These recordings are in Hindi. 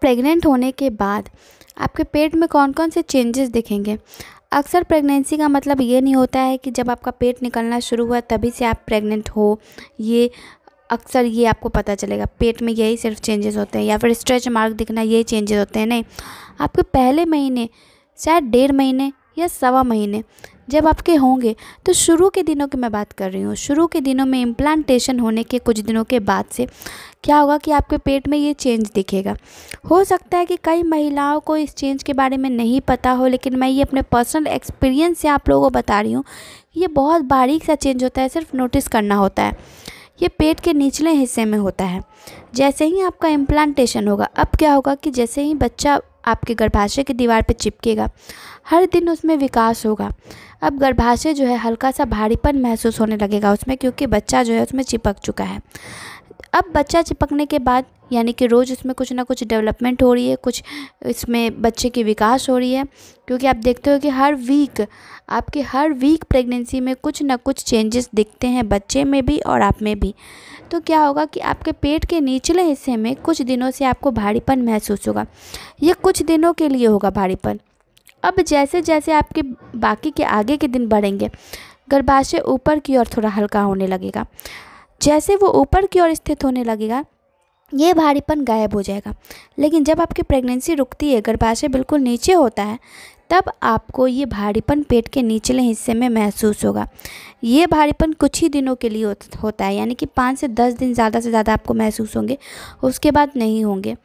प्रेग्नेंट होने के बाद आपके पेट में कौन कौन से चेंजेस दिखेंगे अक्सर प्रेगनेंसी का मतलब ये नहीं होता है कि जब आपका पेट निकलना शुरू हुआ तभी से आप प्रेग्नेंट हो ये अक्सर ये आपको पता चलेगा पेट में यही सिर्फ चेंजेस होते हैं या फिर स्ट्रेच मार्क दिखना यही चेंजेस होते हैं नहीं आपके पहले महीने शायद डेढ़ महीने या सवा महीने जब आपके होंगे तो शुरू के दिनों की मैं बात कर रही हूँ शुरू के दिनों में इम्प्लांटेशन होने के कुछ दिनों के बाद से क्या होगा कि आपके पेट में ये चेंज दिखेगा हो सकता है कि कई महिलाओं को इस चेंज के बारे में नहीं पता हो लेकिन मैं ये अपने पर्सनल एक्सपीरियंस से आप लोगों को बता रही हूँ ये बहुत बारीक सा चेंज होता है सिर्फ नोटिस करना होता है ये पेट के निचले हिस्से में होता है जैसे ही आपका इम्प्लांटेशन होगा अब क्या होगा कि जैसे ही बच्चा आपके गर्भाशय की दीवार पर चिपकेगा हर दिन उसमें विकास होगा अब गर्भाशय जो है हल्का सा भारीपन महसूस होने लगेगा उसमें क्योंकि बच्चा जो है उसमें चिपक चुका है अब बच्चा चिपकने के बाद यानी कि रोज़ उसमें कुछ ना कुछ डेवलपमेंट हो रही है कुछ इसमें बच्चे की विकास हो रही है क्योंकि आप देखते हो कि हर वीक आपके हर वीक प्रेगनेंसी में कुछ ना कुछ चेंजेस दिखते हैं बच्चे में भी और आप में भी तो क्या होगा कि आपके पेट के निचले हिस्से में कुछ दिनों से आपको भारीपन महसूस होगा ये कुछ दिनों के लिए होगा भारीपन अब जैसे जैसे आपके बाकी के आगे के दिन बढ़ेंगे गर्भाशय ऊपर की ओर थोड़ा हल्का होने लगेगा जैसे वो ऊपर की ओर स्थित होने लगेगा ये भारीपन गायब हो जाएगा लेकिन जब आपकी प्रेगनेंसी रुकती है गर्भाशय बिल्कुल नीचे होता है तब आपको ये भारीपन पेट के निचले हिस्से में महसूस होगा ये भारीपन कुछ ही दिनों के लिए होता है यानी कि पाँच से दस दिन ज़्यादा से ज़्यादा आपको महसूस होंगे उसके बाद नहीं होंगे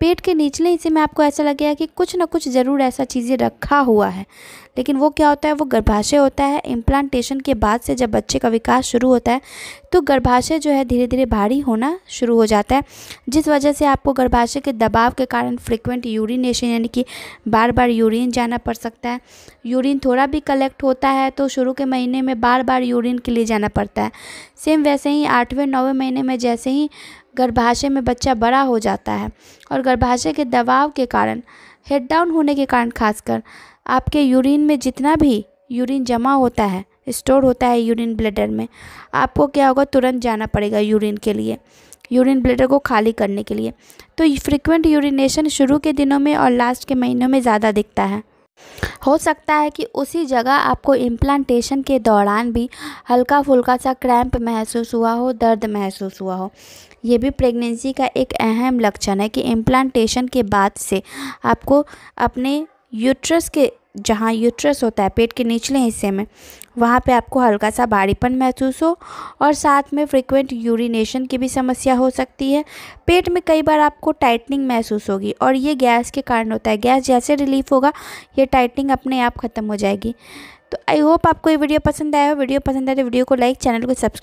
पेट के निचले हिस्से में आपको ऐसा लगेगा कि कुछ ना कुछ ज़रूर ऐसा चीज़ें रखा हुआ है लेकिन वो क्या होता है वो गर्भाशय होता है इम्प्लांटेशन के बाद से जब बच्चे का विकास शुरू होता है तो गर्भाशय जो है धीरे धीरे भारी होना शुरू हो जाता है जिस वजह से आपको गर्भाशय के दबाव के कारण फ्रिक्वेंट यूरिनेशन यानी कि बार बार यूरिन जाना पड़ सकता है यूरिन थोड़ा भी कलेक्ट होता है तो शुरू के महीने में बार बार यूरिन के लिए जाना पड़ता है सेम वैसे ही आठवें नौवें महीने में जैसे ही गर्भाशय में बच्चा बड़ा हो जाता है और गर्भाशय के दबाव के कारण हेड डाउन होने के कारण खासकर आपके यूरिन में जितना भी यूरिन जमा होता है स्टोर होता है यूरिन ब्लेडर में आपको क्या होगा तुरंत जाना पड़ेगा यूरिन के लिए यूरिन ब्लेडर को खाली करने के लिए तो फ्रिक्वेंट यूरिनेशन शुरू के दिनों में और लास्ट के महीनों में ज़्यादा दिखता है हो सकता है कि उसी जगह आपको इम्प्लांटेशन के दौरान भी हल्का फुल्का सा क्रैम्प महसूस हुआ हो दर्द महसूस हुआ हो ये भी प्रेगनेंसी का एक अहम लक्षण है कि इम्प्लांटेशन के बाद से आपको अपने यूट्रस के जहाँ यूट्रस होता है पेट के निचले हिस्से में वहाँ पे आपको हल्का सा भारीपन महसूस हो और साथ में फ्रिक्वेंट यूरिनेशन की भी समस्या हो सकती है पेट में कई बार आपको टाइटनिंग महसूस होगी और ये गैस के कारण होता है गैस जैसे रिलीफ होगा ये टाइटनिंग अपने आप ख़त्म हो जाएगी तो आई होप आपको ये वीडियो पसंद आया हो वीडियो पसंद आए तो वीडियो को लाइक चैनल को सब्सक्राइब